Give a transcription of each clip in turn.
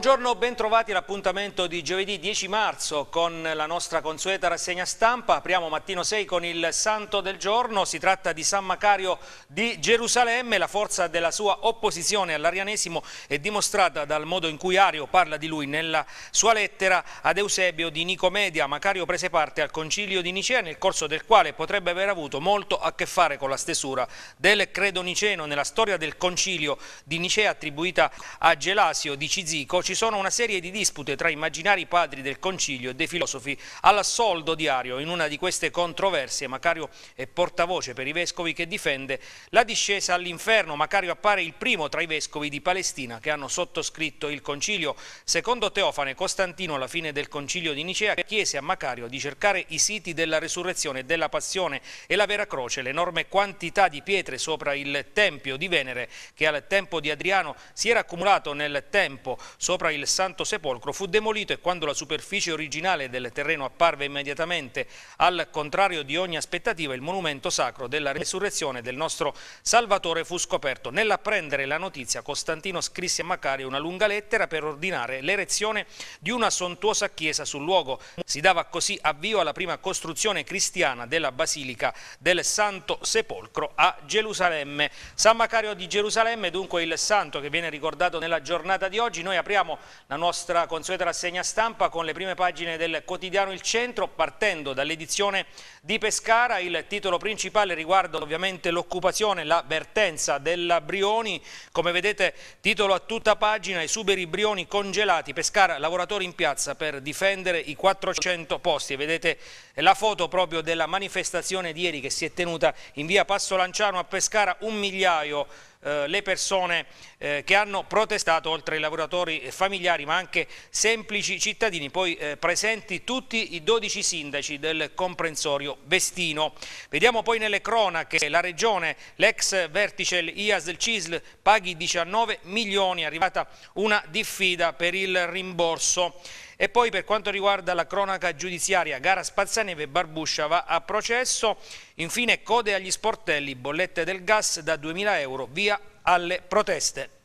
Buongiorno, bentrovati all'appuntamento di giovedì 10 marzo con la nostra consueta rassegna stampa. Apriamo mattino 6 con il santo del giorno, si tratta di San Macario di Gerusalemme. La forza della sua opposizione all'arianesimo è dimostrata dal modo in cui Ario parla di lui nella sua lettera ad Eusebio di Nicomedia. Macario prese parte al concilio di Nicea nel corso del quale potrebbe aver avuto molto a che fare con la stesura del credo niceno nella storia del concilio di Nicea attribuita a Gelasio di Cizico ci sono una serie di dispute tra immaginari padri del Concilio e dei filosofi all'assoldo diario. In una di queste controversie Macario è portavoce per i vescovi che difende la discesa all'inferno. Macario appare il primo tra i vescovi di Palestina che hanno sottoscritto il Concilio. Secondo Teofane Costantino, alla fine del Concilio di Nicea, chiese a Macario di cercare i siti della resurrezione, della passione e la vera croce, l'enorme quantità di pietre sopra il Tempio di Venere che al tempo di Adriano si era accumulato nel tempo sopra sopra il Santo Sepolcro fu demolito e quando la superficie originale del terreno apparve immediatamente al contrario di ogni aspettativa, il monumento sacro della resurrezione del nostro Salvatore fu scoperto. Nell'apprendere la notizia, Costantino scrisse a Macario una lunga lettera per ordinare l'erezione di una sontuosa chiesa sul luogo. Si dava così avvio alla prima costruzione cristiana della Basilica del Santo Sepolcro a Gerusalemme. San Macario di Gerusalemme, dunque il santo che viene ricordato nella giornata di oggi, noi apriamo apriamo la nostra consueta rassegna stampa con le prime pagine del quotidiano Il Centro, partendo dall'edizione di Pescara. Il titolo principale riguarda ovviamente l'occupazione, l'avvertenza della Brioni. Come vedete, titolo a tutta pagina, i suberi Brioni congelati, Pescara, lavoratori in piazza per difendere i 400 posti. Vedete la foto proprio della manifestazione di ieri che si è tenuta in via Passo Lanciano a Pescara, un migliaio di eh, le persone eh, che hanno protestato, oltre ai lavoratori familiari ma anche semplici cittadini, poi eh, presenti tutti i 12 sindaci del comprensorio Vestino. Vediamo poi nelle cronache la regione, l'ex vertice IAS del CISL paghi 19 milioni, è arrivata una diffida per il rimborso. E poi per quanto riguarda la cronaca giudiziaria, gara Spazzaneve, Barbuscia va a processo, infine code agli sportelli, bollette del gas da 2.000 euro, via alle proteste.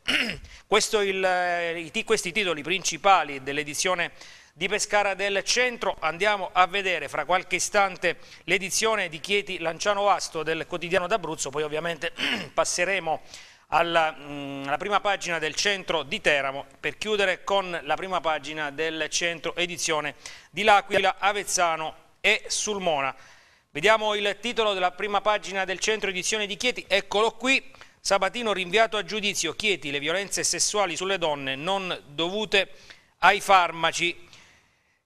Il, eh, questi titoli principali dell'edizione di Pescara del Centro. Andiamo a vedere fra qualche istante l'edizione di Chieti Lanciano Vasto del quotidiano d'Abruzzo, poi ovviamente passeremo alla, mh, mm, alla, prima pagina del centro di Teramo per chiudere con la prima pagina del centro edizione di L'Aquila, Avezzano e Sulmona. Vediamo il titolo della prima pagina del centro edizione di Chieti, eccolo qui, Sabatino rinviato a giudizio, Chieti le violenze sessuali sulle donne non dovute ai farmaci.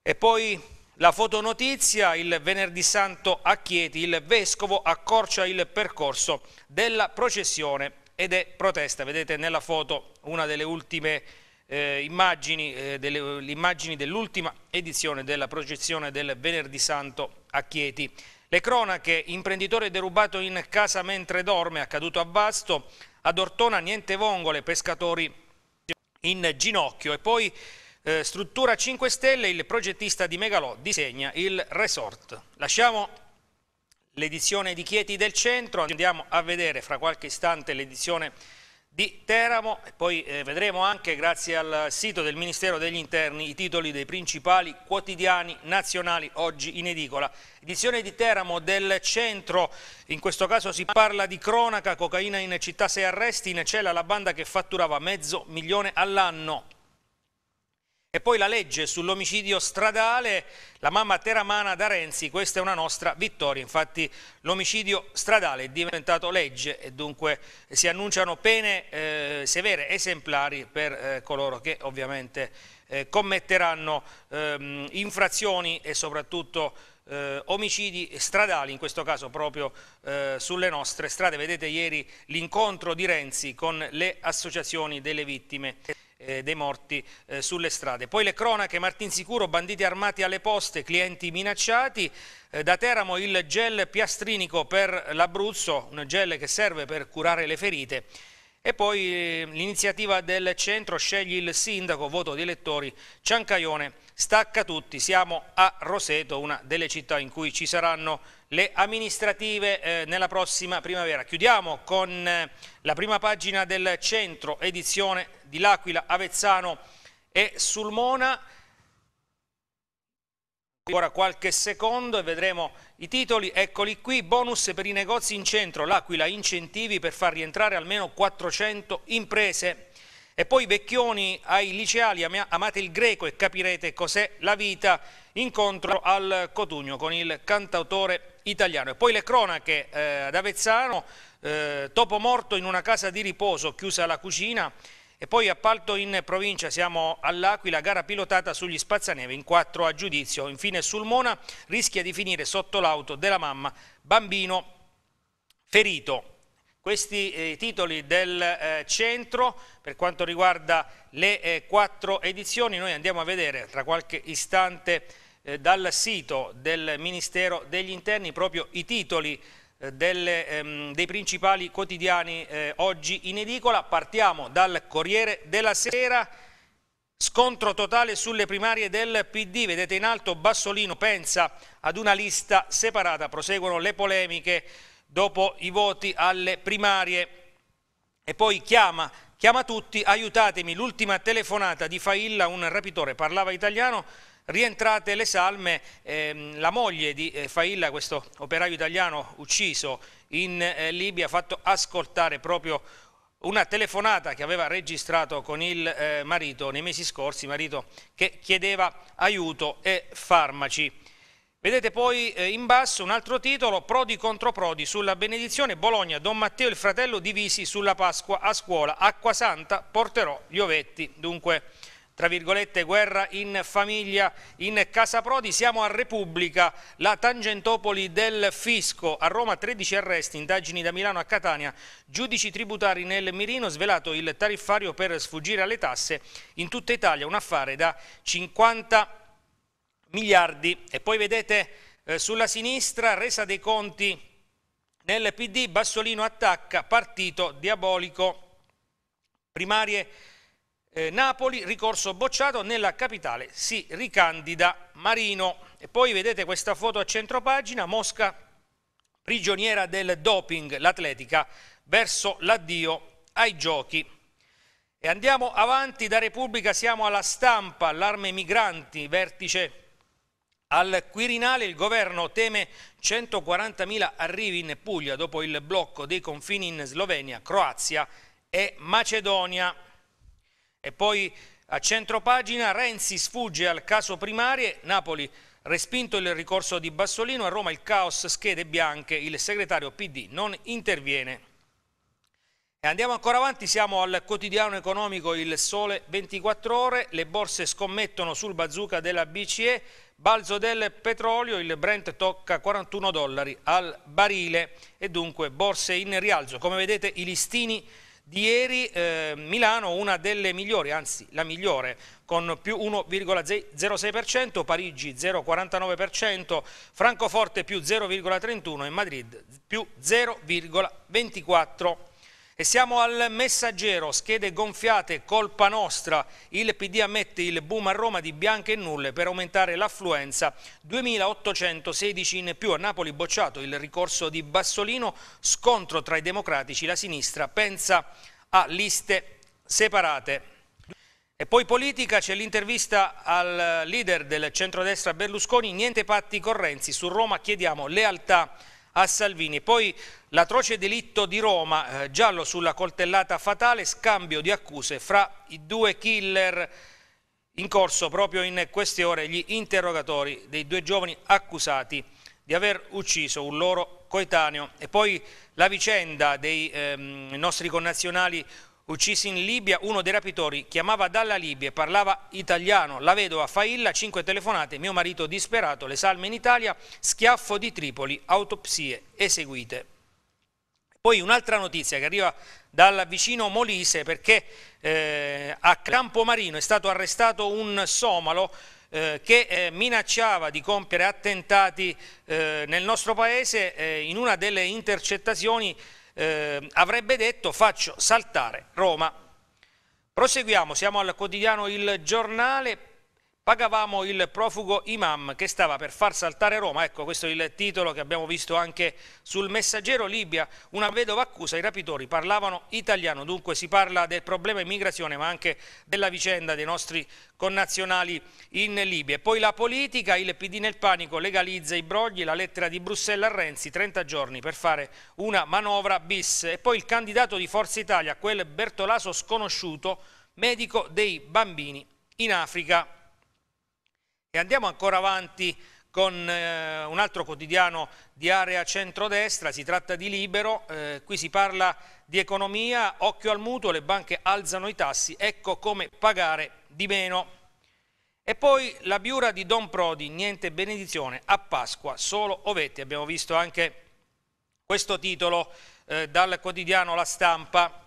E poi la fotonotizia, il venerdì santo a Chieti, il vescovo accorcia il percorso della processione ed è protesta. Vedete nella foto una delle ultime eh, immagini, eh, dell'ultima edizione della procezione del Venerdì Santo a Chieti. Le cronache, imprenditore derubato in casa mentre dorme, accaduto a Basto, ad Ortona niente vongole, pescatori in ginocchio e poi eh, struttura 5 stelle, il progettista di Megalò disegna il resort. Lasciamo l'edizione di Chieti del Centro, andiamo a vedere fra qualche istante l'edizione di Teramo e poi eh, vedremo anche grazie al sito del Ministero degli Interni i titoli dei principali quotidiani nazionali oggi in edicola. Edizione di Teramo del centro, in questo caso si parla di cronaca, cocaina in città, sei arresti, in cella la banda che fatturava mezzo milione all'anno. E poi la legge sull'omicidio stradale, la mamma teramana da Renzi, questa è una nostra vittoria, infatti l'omicidio stradale è diventato legge e dunque si annunciano pene eh, severe, esemplari per eh, coloro che ovviamente eh, commetteranno ehm, infrazioni e soprattutto eh, omicidi stradali, in questo caso proprio eh, sulle nostre strade. Vedete ieri l'incontro di Renzi con le associazioni delle vittime eh, dei morti eh, sulle strade. Poi le cronache, Martinsicuro, banditi armati alle poste, clienti minacciati, eh, da Teramo il gel piastrinico per l'Abruzzo, un gel che serve per curare le ferite e poi eh, l'iniziativa del centro scegli il sindaco, voto di elettori, Ciancaione, stacca tutti, siamo a Roseto, una delle città in cui ci saranno le amministrative eh, nella prossima primavera. Chiudiamo con eh, la prima pagina del centro edizione di L'Aquila, Avezzano e Sulmona ancora qualche secondo e vedremo i titoli. Eccoli qui, bonus per i negozi in centro, l'Aquila incentivi per far rientrare almeno 400 imprese. E poi Vecchioni ai liceali, amate il greco e capirete cos'è la vita, incontro al Cotugno con il cantautore italiano. E poi le cronache eh, ad Avezzano, eh, topo morto in una casa di riposo, chiusa la cucina, e poi appalto in provincia, siamo all'Aquila, gara pilotata sugli spazzaneve in quattro a giudizio. Infine Sulmona rischia di finire sotto l'auto della mamma, bambino ferito. Questi eh, titoli del eh, centro per quanto riguarda le eh, quattro edizioni, noi andiamo a vedere tra qualche istante eh, dal sito del Ministero degli Interni proprio i titoli eh, delle, ehm, dei principali quotidiani eh, oggi in edicola. Partiamo dal Corriere della Sera. Scontro totale sulle primarie del PD, vedete in alto Bassolino pensa ad una lista separata, proseguono le polemiche dopo i voti alle primarie e poi chiama, chiama tutti, aiutatemi, l'ultima telefonata di Failla, un rapitore, parlava italiano, Rientrate le salme, ehm, la moglie di eh, Failla, questo operaio italiano ucciso in eh, Libia, ha fatto ascoltare proprio una telefonata che aveva registrato con il eh, marito nei mesi scorsi, marito che chiedeva aiuto e farmaci. Vedete poi eh, in basso un altro titolo, Prodi contro Prodi sulla benedizione, Bologna, Don Matteo e il fratello divisi sulla Pasqua a scuola, Acqua Santa porterò gli ovetti. Dunque tra virgolette, guerra in famiglia in Casa Prodi. Siamo a Repubblica, la Tangentopoli del Fisco. A Roma 13 arresti, indagini da Milano a Catania, giudici tributari nel mirino, svelato il tariffario per sfuggire alle tasse. In tutta Italia un affare da 50 miliardi. E poi vedete eh, sulla sinistra resa dei conti nel PD, Bassolino attacca, partito diabolico, primarie eh, Napoli, ricorso bocciato, nella capitale si ricandida Marino. E poi vedete questa foto a centro pagina, Mosca prigioniera del doping, l'atletica, verso l'addio ai giochi. E andiamo avanti da Repubblica, siamo alla stampa, allarme migranti, vertice al Quirinale, il governo teme 140.000 arrivi in Puglia dopo il blocco dei confini in Slovenia, Croazia e Macedonia. E poi a centro pagina Renzi sfugge al caso primarie, Napoli respinto il ricorso di Bassolino, a Roma il caos schede bianche, il segretario PD non interviene. E andiamo ancora avanti, siamo al quotidiano economico Il Sole 24 Ore, le borse scommettono sul bazooka della BCE, balzo del petrolio, il Brent tocca 41 dollari al barile e dunque borse in rialzo. Come vedete i listini di ieri eh, Milano una delle migliori, anzi la migliore, con più 1,06%, Parigi 0,49%, Francoforte più 0,31% e Madrid più 0,24%. E siamo al messaggero, schede gonfiate, colpa nostra, il PD ammette il boom a Roma di bianche e nulle per aumentare l'affluenza, 2816 in più, a Napoli bocciato il ricorso di Bassolino, scontro tra i democratici, la sinistra pensa a liste separate. E poi politica, c'è l'intervista al leader del centrodestra Berlusconi, niente patti correnzi, su Roma chiediamo lealtà a Salvini. Poi l'atroce delitto di Roma, eh, giallo sulla coltellata fatale, scambio di accuse fra i due killer in corso proprio in queste ore gli interrogatori dei due giovani accusati di aver ucciso un loro coetaneo e poi la vicenda dei ehm, nostri connazionali uccisi in Libia, uno dei rapitori chiamava dalla Libia, e parlava italiano, la vedova Failla, cinque telefonate, mio marito disperato, le salme in Italia, schiaffo di Tripoli, autopsie eseguite. Poi un'altra notizia che arriva dal vicino Molise perché eh, a Campomarino è stato arrestato un somalo eh, che eh, minacciava di compiere attentati eh, nel nostro paese eh, in una delle intercettazioni eh, avrebbe detto faccio saltare Roma. Proseguiamo, siamo al quotidiano Il Giornale, Pagavamo il profugo imam che stava per far saltare Roma, ecco questo è il titolo che abbiamo visto anche sul messaggero Libia, una vedova accusa, i rapitori parlavano italiano, dunque si parla del problema immigrazione ma anche della vicenda dei nostri connazionali in Libia. E poi la politica, il PD nel panico legalizza i brogli, la lettera di Bruxelles a Renzi, 30 giorni per fare una manovra bis e poi il candidato di Forza Italia, quel Bertolaso sconosciuto, medico dei bambini in Africa. E andiamo ancora avanti con eh, un altro quotidiano di area centrodestra, si tratta di Libero, eh, qui si parla di economia, occhio al mutuo, le banche alzano i tassi, ecco come pagare di meno. E poi la biura di Don Prodi, niente benedizione, a Pasqua solo ovetti, abbiamo visto anche questo titolo eh, dal quotidiano La Stampa.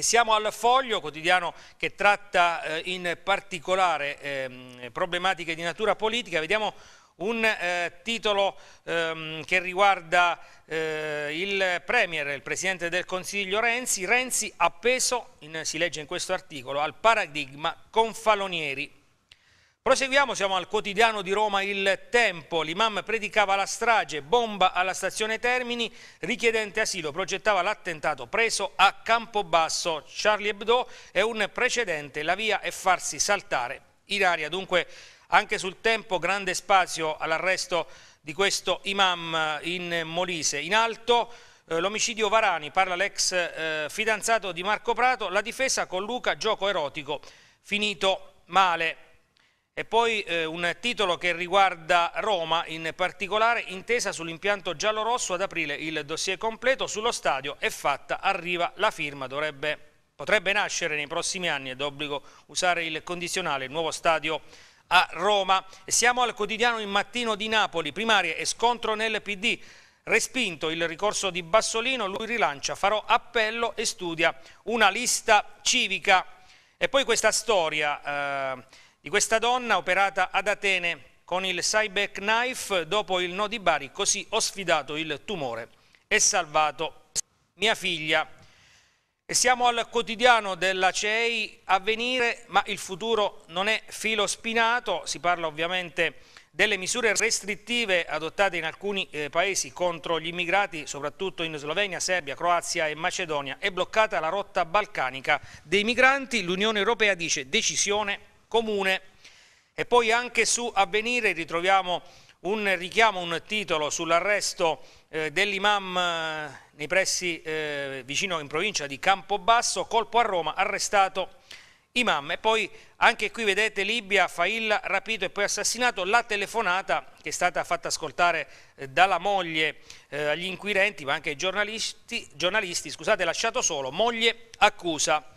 E siamo al Foglio, quotidiano che tratta eh, in particolare eh, problematiche di natura politica. Vediamo un eh, titolo ehm, che riguarda eh, il Premier, il Presidente del Consiglio Renzi. Renzi appeso, in, si legge in questo articolo, al paradigma confalonieri. Proseguiamo, siamo al quotidiano di Roma Il Tempo. L'imam predicava la strage, bomba alla stazione Termini, richiedente asilo, progettava l'attentato preso a Campobasso. Charlie Hebdo è un precedente, la via è farsi saltare in aria. Dunque anche sul tempo grande spazio all'arresto di questo imam eh, in Molise. In alto eh, l'omicidio Varani, parla l'ex eh, fidanzato di Marco Prato, la difesa con Luca, gioco erotico, finito male. E poi eh, un titolo che riguarda Roma, in particolare intesa sull'impianto giallo-rosso ad aprile il dossier completo, sullo stadio è fatta, arriva la firma, dovrebbe, potrebbe nascere nei prossimi anni, ed obbligo usare il condizionale, il nuovo stadio a Roma. E Siamo al quotidiano in mattino di Napoli, primarie e scontro nel PD. Respinto il ricorso di Bassolino, lui rilancia, farò appello e studia una lista civica. E poi questa storia... Eh, di questa donna operata ad Atene con il Cyback Knife dopo il no di Bari, così ho sfidato il tumore e salvato mia figlia. E siamo al quotidiano della CEI avvenire, ma il futuro non è filo spinato, si parla ovviamente delle misure restrittive adottate in alcuni eh, paesi contro gli immigrati, soprattutto in Slovenia, Serbia, Croazia e Macedonia, è bloccata la rotta balcanica dei migranti, l'Unione Europea dice decisione comune. E poi anche su Avvenire ritroviamo un richiamo, un titolo sull'arresto eh, dell'imam eh, nei pressi eh, vicino in provincia di Campobasso, colpo a Roma, arrestato imam. E poi anche qui vedete Libia, Fail rapito e poi assassinato, la telefonata che è stata fatta ascoltare eh, dalla moglie eh, agli inquirenti ma anche ai giornalisti, giornalisti scusate, lasciato solo, moglie accusa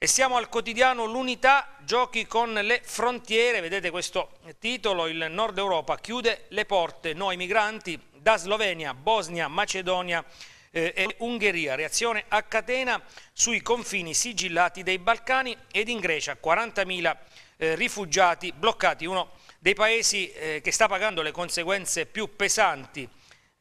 e siamo al quotidiano L'Unità, giochi con le frontiere, vedete questo titolo, il Nord Europa chiude le porte, noi migranti da Slovenia, Bosnia, Macedonia eh, e Ungheria, reazione a catena sui confini sigillati dei Balcani ed in Grecia 40.000 eh, rifugiati bloccati, uno dei paesi eh, che sta pagando le conseguenze più pesanti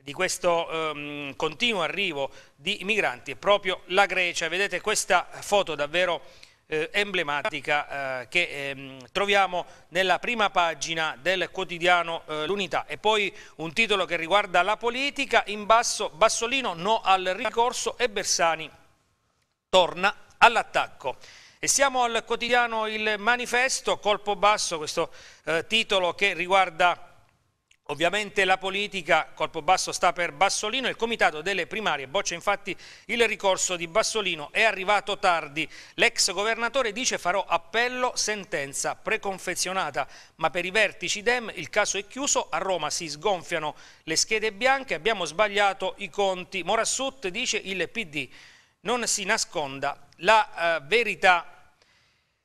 di questo ehm, continuo arrivo di migranti è proprio la Grecia. Vedete questa foto davvero eh, emblematica eh, che ehm, troviamo nella prima pagina del quotidiano eh, L'Unità e poi un titolo che riguarda la politica, in basso Bassolino no al ricorso e Bersani torna all'attacco. E siamo al quotidiano Il Manifesto, colpo basso, questo eh, titolo che riguarda Ovviamente la politica, colpo basso sta per Bassolino, il comitato delle primarie boccia infatti il ricorso di Bassolino, è arrivato tardi. L'ex governatore dice farò appello, sentenza preconfezionata, ma per i vertici Dem il caso è chiuso, a Roma si sgonfiano le schede bianche, abbiamo sbagliato i conti. Morassut dice il PD, non si nasconda la eh, verità.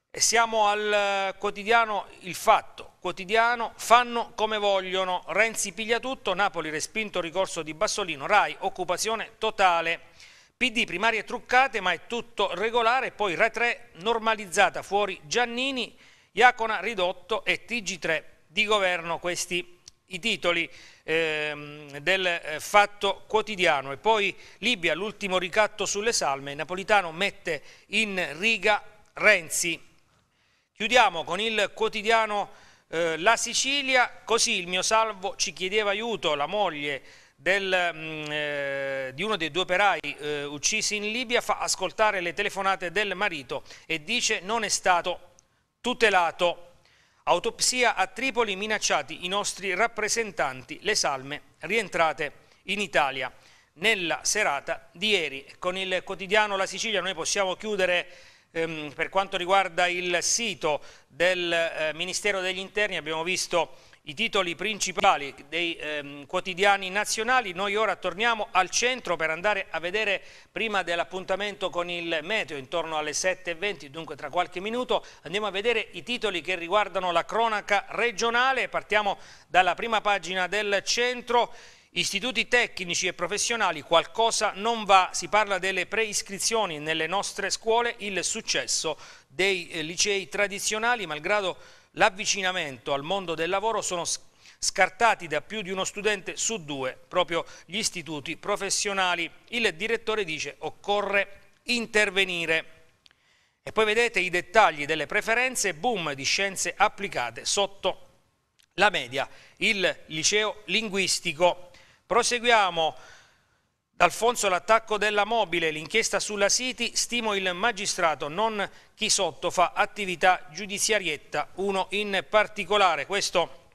Siamo al eh, quotidiano Il Fatto quotidiano, fanno come vogliono, Renzi piglia tutto, Napoli respinto ricorso di Bassolino, Rai occupazione totale, PD primarie truccate ma è tutto regolare, poi Rai 3 normalizzata fuori Giannini, Iacona ridotto e TG3 di governo, questi i titoli ehm, del eh, fatto quotidiano e poi Libia l'ultimo ricatto sulle salme, Napolitano mette in riga Renzi. Chiudiamo con il quotidiano eh, la Sicilia, così il mio salvo ci chiedeva aiuto, la moglie del, mm, eh, di uno dei due operai eh, uccisi in Libia fa ascoltare le telefonate del marito e dice non è stato tutelato. Autopsia a Tripoli minacciati i nostri rappresentanti, le salme rientrate in Italia nella serata di ieri. Con il quotidiano La Sicilia noi possiamo chiudere ehm, per quanto riguarda il sito del eh, Ministero degli Interni abbiamo visto i titoli principali dei ehm, quotidiani nazionali. Noi ora torniamo al centro per andare a vedere prima dell'appuntamento con il meteo intorno alle 7.20, dunque tra qualche minuto andiamo a vedere i titoli che riguardano la cronaca regionale. Partiamo dalla prima pagina del centro. Istituti tecnici e professionali qualcosa non va, si parla delle preiscrizioni nelle nostre scuole, il successo dei eh, licei tradizionali, malgrado l'avvicinamento al mondo del lavoro sono scartati da più di uno studente su due, proprio gli istituti professionali. Il direttore dice occorre intervenire. E poi vedete i dettagli delle preferenze, boom di scienze applicate sotto la media, il liceo linguistico. Proseguiamo. D'Alfonso l'attacco della mobile, l'inchiesta sulla City, stimo il magistrato, non chi sotto fa attività giudiziarietta, uno in particolare. Questo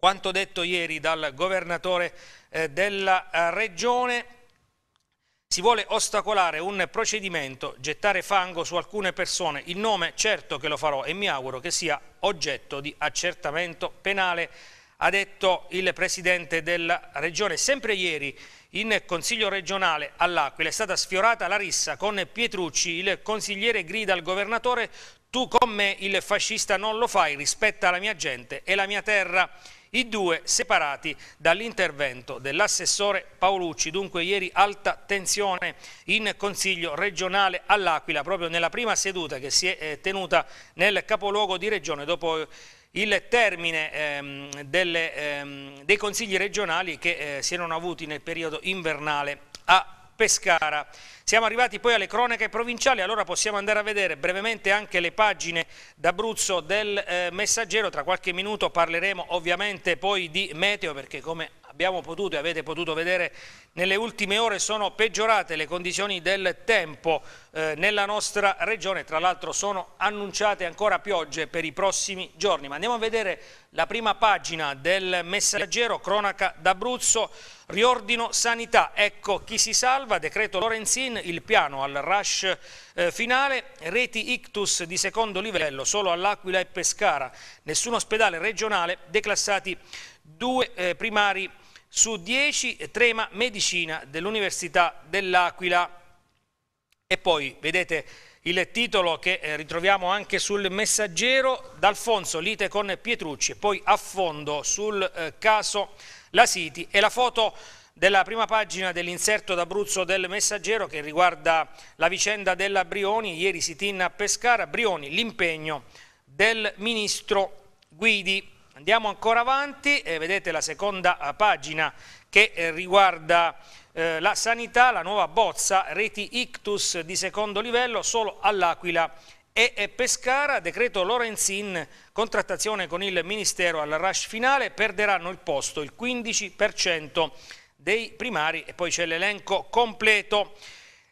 quanto detto ieri dal governatore eh, della eh, regione. Si vuole ostacolare un procedimento, gettare fango su alcune persone. Il nome certo che lo farò e mi auguro che sia oggetto di accertamento penale ha detto il Presidente della Regione. Sempre ieri in Consiglio regionale all'Aquila è stata sfiorata la rissa con Pietrucci, il consigliere grida al governatore tu con me il fascista non lo fai, rispetta la mia gente e la mia terra. I due separati dall'intervento dell'assessore Paolucci, dunque ieri alta tensione in Consiglio regionale all'Aquila, proprio nella prima seduta che si è eh, tenuta nel capoluogo di regione dopo il termine ehm, delle, ehm, dei consigli regionali che eh, si erano avuti nel periodo invernale a Pescara. Siamo arrivati poi alle cronache provinciali, allora possiamo andare a vedere brevemente anche le pagine d'Abruzzo del eh, Messaggero, tra qualche minuto parleremo ovviamente poi di meteo perché come abbiamo potuto e avete potuto vedere nelle ultime ore sono peggiorate le condizioni del tempo eh, nella nostra regione, tra l'altro sono annunciate ancora piogge per i prossimi giorni. Ma andiamo a vedere la prima pagina del messaggero cronaca d'Abruzzo, riordino sanità, ecco chi si salva, decreto Lorenzin, il piano al rush eh, finale, reti ictus di secondo livello solo all'Aquila e Pescara, nessun ospedale regionale declassati due eh, primari su 10, Trema Medicina dell'Università dell'Aquila. E poi vedete il titolo che eh, ritroviamo anche sul messaggero, D'Alfonso lite con Pietrucci, poi a fondo sul eh, caso La City e la foto della prima pagina dell'inserto d'Abruzzo del messaggero che riguarda la vicenda della Brioni, ieri si tinna a Pescara, Brioni l'impegno del ministro Guidi. Andiamo ancora avanti, eh, vedete la seconda eh, pagina che eh, riguarda eh, la sanità, la nuova bozza, reti ictus di secondo livello solo all'Aquila e Pescara, decreto Lorenzin, contrattazione con il Ministero al rush finale, perderanno il posto il 15% dei primari e poi c'è l'elenco completo.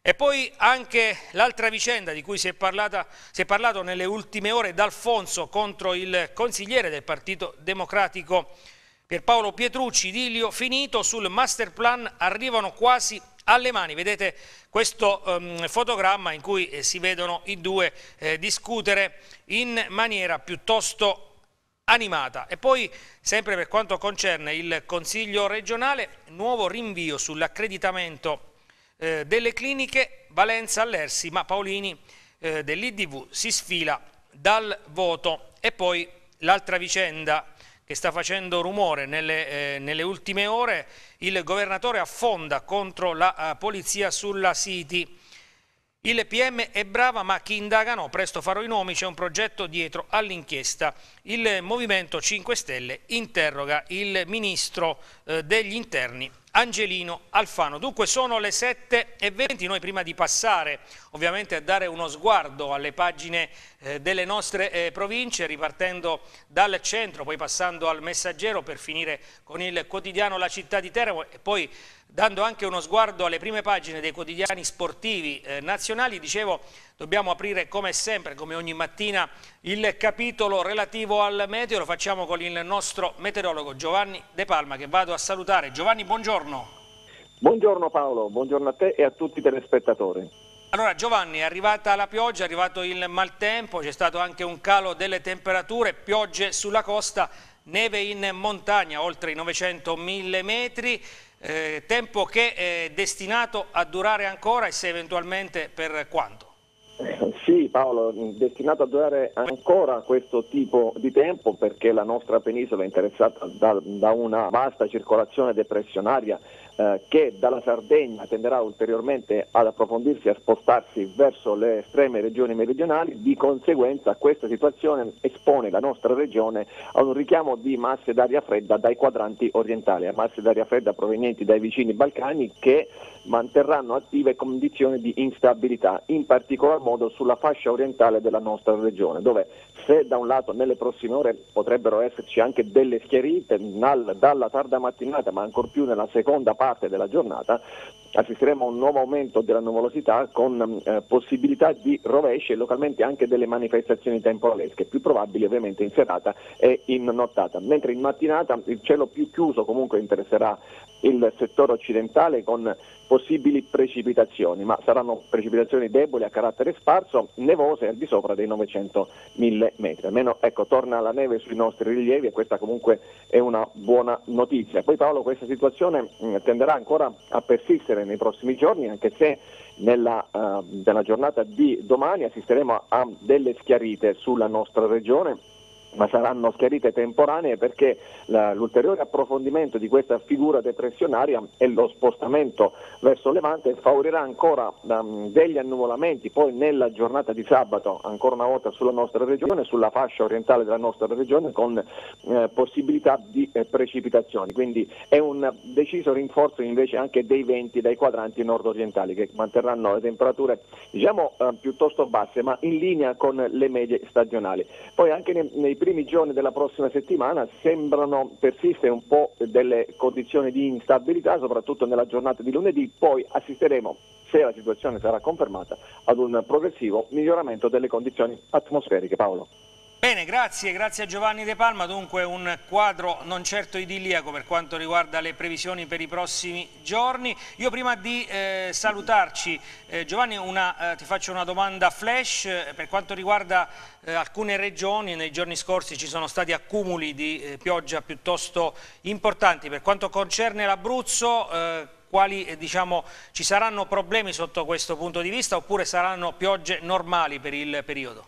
E poi anche l'altra vicenda di cui si è, parlata, si è parlato nelle ultime ore d'Alfonso contro il consigliere del Partito Democratico Pierpaolo Pietrucci, Dilio Finito, sul master plan arrivano quasi alle mani. Vedete questo um, fotogramma in cui eh, si vedono i due eh, discutere in maniera piuttosto animata. E poi, sempre per quanto concerne il Consiglio regionale, nuovo rinvio sull'accreditamento eh, delle cliniche Valenza Allersi, ma Paolini eh, dell'IDV si sfila dal voto. E poi l'altra vicenda che sta facendo rumore nelle, eh, nelle, ultime ore, il governatore affonda contro la uh, polizia sulla City. Il PM è brava ma chi indaga no, presto farò i nomi, c'è un progetto dietro all'inchiesta. Il Movimento 5 Stelle interroga il Ministro eh, degli Interni Angelino Alfano. Dunque sono le 7.20, noi prima di passare ovviamente a dare uno sguardo alle pagine eh, delle nostre eh, province, ripartendo dal centro, poi passando al messaggero per finire con il quotidiano La città di Teramo e poi dando anche uno sguardo alle prime pagine dei quotidiani sportivi eh, nazionali, dicevo dobbiamo aprire come sempre, come ogni mattina, il capitolo relativo al meteo, lo facciamo con il nostro meteorologo Giovanni De Palma che vado a salutare. Giovanni, buongiorno. Buongiorno Paolo, buongiorno a te e a tutti i telespettatori. Allora Giovanni, è arrivata la pioggia, è arrivato il maltempo, c'è stato anche un calo delle temperature, piogge sulla costa, neve in montagna oltre i 900-1000 metri, eh, tempo che è destinato a durare ancora e se eventualmente per quanto? Eh, sì Paolo, destinato a durare ancora questo tipo di tempo perché la nostra penisola è interessata da, da una vasta circolazione depressionaria eh, che dalla Sardegna tenderà ulteriormente ad approfondirsi e a spostarsi verso le estreme regioni meridionali, di conseguenza questa situazione espone la nostra regione a un richiamo di masse d'aria fredda dai quadranti orientali, a masse d'aria fredda provenienti dai vicini Balcani che manterranno attive condizioni di instabilità, in particolar modo sulla fascia orientale della nostra regione, dove se da un lato nelle prossime ore potrebbero esserci anche delle schiarite dalla tarda mattinata, ma ancor più nella seconda parte della giornata, assisteremo a un nuovo aumento della nuvolosità con eh, possibilità di rovesci e localmente anche delle manifestazioni temporalesche, più probabili ovviamente in serata e in nottata, mentre in mattinata il cielo più chiuso comunque interesserà il settore occidentale con possibili precipitazioni, ma saranno precipitazioni deboli a carattere sparso, nevose al di sopra dei 900-1000 metri. Almeno ecco, torna la neve sui nostri rilievi e questa comunque è una buona notizia. Poi Paolo questa situazione mh, mm, tenderà ancora a persistere nei prossimi giorni, anche se nella, uh, nella giornata di domani assisteremo a, a delle schiarite sulla nostra regione ma saranno schiarite temporanee perché la, l'ulteriore approfondimento di questa figura depressionaria e lo spostamento verso Levante favorirà ancora um, degli annuvolamenti poi nella giornata di sabato ancora una volta sulla nostra regione, sulla fascia orientale della nostra regione con eh, possibilità di eh, precipitazioni, quindi è un deciso rinforzo invece anche dei venti dai quadranti nord-orientali che manterranno le temperature diciamo eh, piuttosto basse ma in linea con le medie stagionali. Poi anche nei, nei primi giorni della prossima settimana sembrano persistere un po' delle condizioni di instabilità, soprattutto nella giornata di lunedì, poi assisteremo, se la situazione sarà confermata, ad un progressivo miglioramento delle condizioni atmosferiche. Paolo. Bene, grazie, grazie a Giovanni De Palma, dunque un quadro non certo idilliaco per quanto riguarda le previsioni per i prossimi giorni. Io prima di eh, salutarci, eh, Giovanni una, eh, ti faccio una domanda flash eh, per quanto riguarda eh, alcune regioni, nei giorni scorsi ci sono stati accumuli di eh, pioggia piuttosto importanti, per quanto concerne l'Abruzzo quali diciamo, ci saranno problemi sotto questo punto di vista oppure saranno piogge normali per il periodo?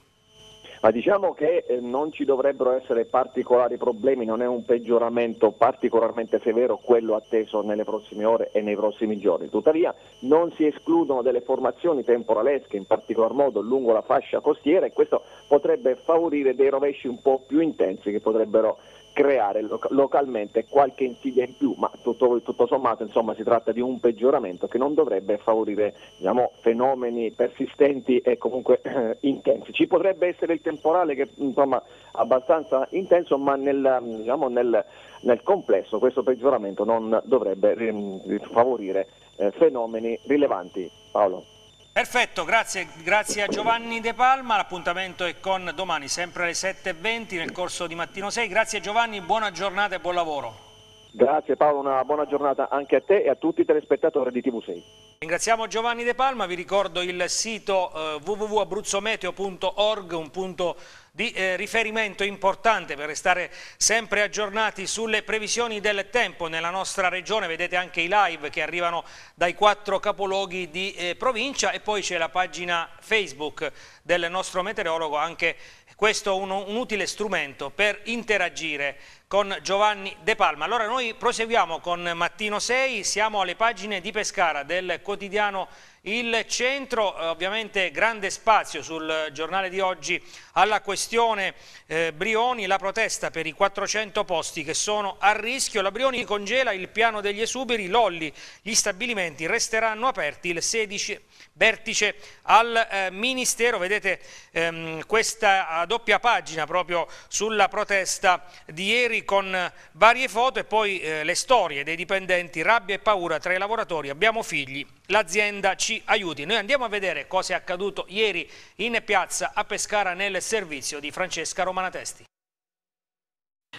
Ma diciamo che eh, non ci dovrebbero essere particolari problemi, non è un peggioramento particolarmente severo quello atteso nelle prossime ore e nei prossimi giorni. Tuttavia non si escludono delle formazioni temporalesche, in particolar modo lungo la fascia costiera e questo potrebbe favorire dei rovesci un po' più intensi che potrebbero creare lo- localmente qualche insidia in più, ma tutto, tutto sommato insomma, si tratta di un peggioramento che non dovrebbe favorire diciamo, fenomeni persistenti e comunque eh, intensi. Ci potrebbe essere il temporale che insomma abbastanza intenso, ma nel, diciamo, nel, nel complesso questo peggioramento non dovrebbe eh, favorire eh, fenomeni rilevanti. Paolo. Perfetto, grazie, grazie, a Giovanni De Palma, l'appuntamento è con domani sempre alle 7.20 nel corso di Mattino 6. Grazie Giovanni, buona giornata e buon lavoro. Grazie Paolo, una buona giornata anche a te e a tutti i telespettatori di TV6. Ringraziamo Giovanni De Palma, vi ricordo il sito eh, www.abruzzometeo.org, un punto di eh, riferimento importante per restare sempre aggiornati sulle previsioni del tempo nella nostra regione, vedete anche i live che arrivano dai quattro capoluoghi di eh, provincia e poi c'è la pagina Facebook del nostro meteorologo, anche questo è un, un utile strumento per interagire con Giovanni De Palma. Allora noi proseguiamo con Mattino 6, siamo alle pagine di Pescara del quotidiano il centro, eh, ovviamente grande spazio sul giornale di oggi alla questione eh, Brioni, la protesta per i 400 posti che sono a rischio. La Brioni congela il piano degli esuberi, l'Olli, gli stabilimenti resteranno aperti il 16 vertice al eh, Ministero. Vedete ehm, questa doppia pagina proprio sulla protesta di ieri con varie foto e poi eh, le storie dei dipendenti, rabbia e paura tra i lavoratori, abbiamo figli l'azienda ci aiuti. Noi andiamo a vedere cosa è accaduto ieri in piazza a Pescara nel servizio di Francesca Romanatesti.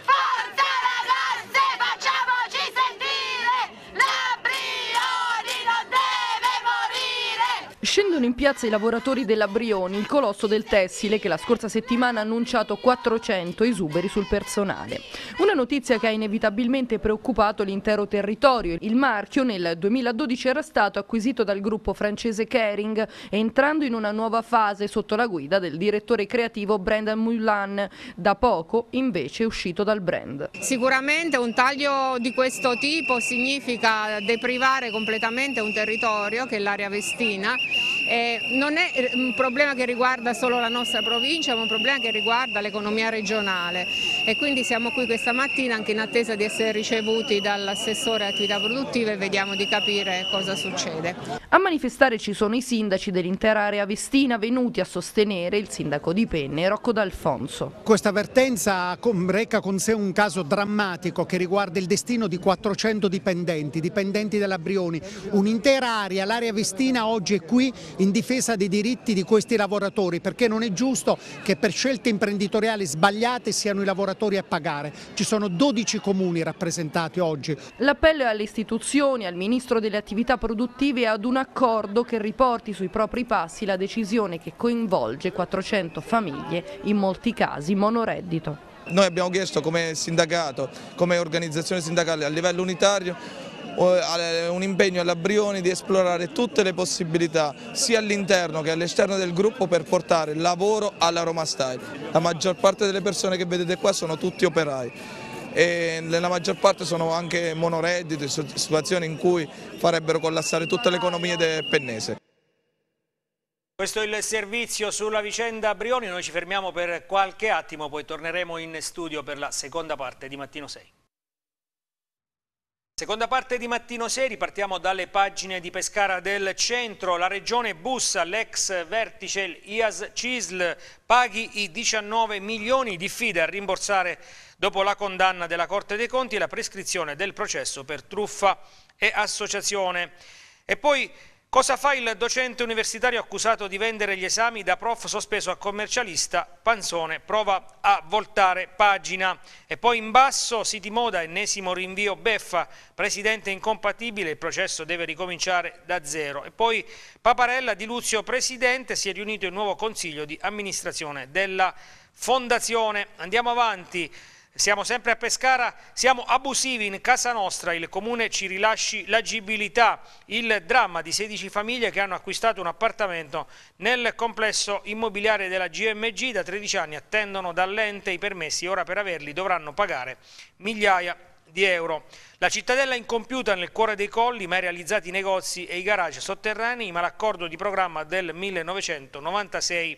Forza Scendono in piazza i lavoratori della Brioni, il colosso del tessile che la scorsa settimana ha annunciato 400 esuberi sul personale. Una notizia che ha inevitabilmente preoccupato l'intero territorio. Il marchio nel 2012 era stato acquisito dal gruppo francese Kering, entrando in una nuova fase sotto la guida del direttore creativo Brendan Mulan, da poco invece uscito dal brand. Sicuramente un taglio di questo tipo significa deprivare completamente un territorio che è l'area vestina eh, non è eh, un problema che riguarda solo la nostra provincia, ma un problema che riguarda l'economia regionale e quindi siamo qui questa mattina anche in attesa di essere ricevuti dall'assessore attività produttive e vediamo di capire cosa succede. A manifestare ci sono i sindaci dell'intera area vestina venuti a sostenere il sindaco di Penne, Rocco D'Alfonso. Questa avvertenza reca con sé un caso drammatico che riguarda il destino di 400 dipendenti, dipendenti della Brioni, un'intera area, l'area vestina oggi è qui in difesa dei diritti di questi lavoratori perché non è giusto che per scelte imprenditoriali sbagliate siano i lavoratori a pagare. Ci sono 12 comuni rappresentati oggi. L'appello è alle istituzioni, al Ministro delle Attività Produttive e ad un accordo che riporti sui propri passi la decisione che coinvolge 400 famiglie, in molti casi monoreddito. Noi abbiamo chiesto come sindacato, come organizzazione sindacale a livello unitario un impegno alla Brioni di esplorare tutte le possibilità sia all'interno che all'esterno del gruppo per portare lavoro alla Roma Style. La maggior parte delle persone che vedete qua sono tutti operai e nella maggior parte sono anche monoredditi, situazioni in cui farebbero collassare tutte le economie del pennese. Questo è il servizio sulla vicenda Brioni, noi ci fermiamo per qualche attimo, poi torneremo in studio per la seconda parte di Mattino 6. Seconda parte di Mattino Seri, partiamo dalle pagine di Pescara del centro. La regione bussa l'ex vertice IAS CISL, paghi i 19 milioni di fide a rimborsare dopo la condanna della Corte dei Conti e la prescrizione del processo per truffa e associazione. E poi Cosa fa il docente universitario accusato di vendere gli esami da prof sospeso a commercialista? Panzone prova a voltare pagina. E poi in basso siti moda, ennesimo rinvio beffa, presidente incompatibile, il processo deve ricominciare da zero. E poi Paparella di Luzio presidente si è riunito il nuovo consiglio di amministrazione della fondazione. Andiamo avanti. Siamo sempre a Pescara, siamo abusivi in casa nostra, il comune ci rilasci l'agibilità, il dramma di 16 famiglie che hanno acquistato un appartamento nel complesso immobiliare della GMG da 13 anni attendono dall'ente i permessi, ora per averli dovranno pagare migliaia di euro. La cittadella incompiuta nel cuore dei colli, mai realizzati i negozi e i garage sotterranei, ma l'accordo di programma del 1996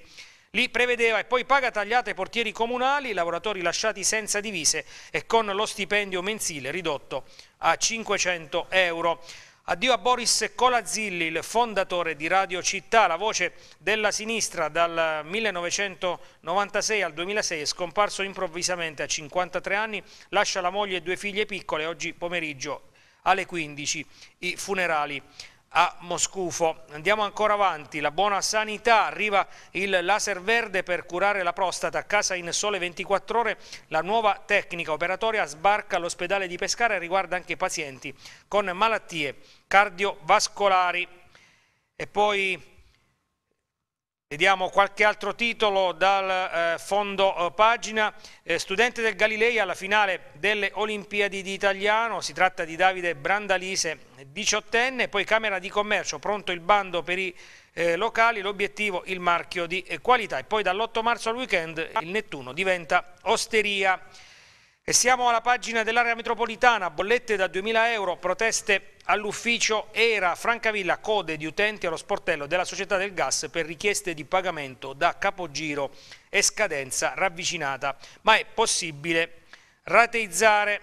Lì prevedeva e poi paga tagliate ai portieri comunali, lavoratori lasciati senza divise e con lo stipendio mensile ridotto a 500 euro. Addio a Boris Colazilli, il fondatore di Radio Città, la voce della sinistra dal 1996 al 2006 è scomparso improvvisamente a 53 anni, lascia la moglie e due figlie piccole, oggi pomeriggio alle 15 i funerali a Moscufo. Andiamo ancora avanti, la buona sanità, arriva il laser verde per curare la prostata, a casa in sole 24 ore, la nuova tecnica operatoria sbarca all'ospedale di Pescara e riguarda anche i pazienti con malattie cardiovascolari. E poi Vediamo qualche altro titolo dal eh, fondo eh, pagina. Eh, studente del Galilei alla finale delle Olimpiadi di Italiano, si tratta di Davide Brandalise, diciottenne, poi Camera di Commercio, pronto il bando per i eh, locali, l'obiettivo il marchio di eh, qualità e poi dall'8 marzo al weekend il Nettuno diventa osteria. E siamo alla pagina dell'area metropolitana, bollette da 2.000 euro, proteste all'ufficio era Francavilla code di utenti allo sportello della società del gas per richieste di pagamento da capogiro e scadenza ravvicinata, ma è possibile rateizzare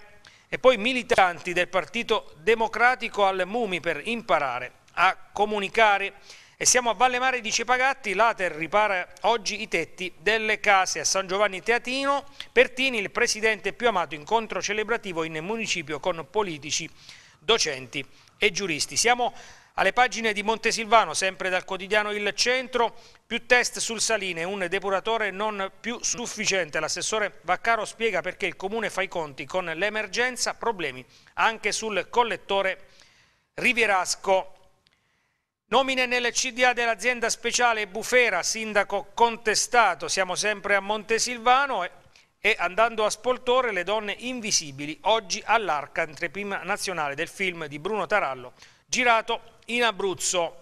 e poi militanti del Partito Democratico al Mumi per imparare a comunicare e siamo a Valle Mare di Cepagatti, l'Ater ripara oggi i tetti delle case a San Giovanni Teatino, Pertini il presidente più amato incontro celebrativo in municipio con politici docenti e giuristi. Siamo alle pagine di Montesilvano, sempre dal quotidiano Il Centro, più test sul Saline, un depuratore non più sufficiente. L'assessore Vaccaro spiega perché il Comune fa i conti con l'emergenza, problemi anche sul collettore Rivierasco. Nomine nel CDA dell'azienda speciale Bufera, sindaco contestato, siamo sempre a Montesilvano e andando a Spoltore le donne invisibili, oggi all'arca prima nazionale del film di Bruno Tarallo, girato in Abruzzo.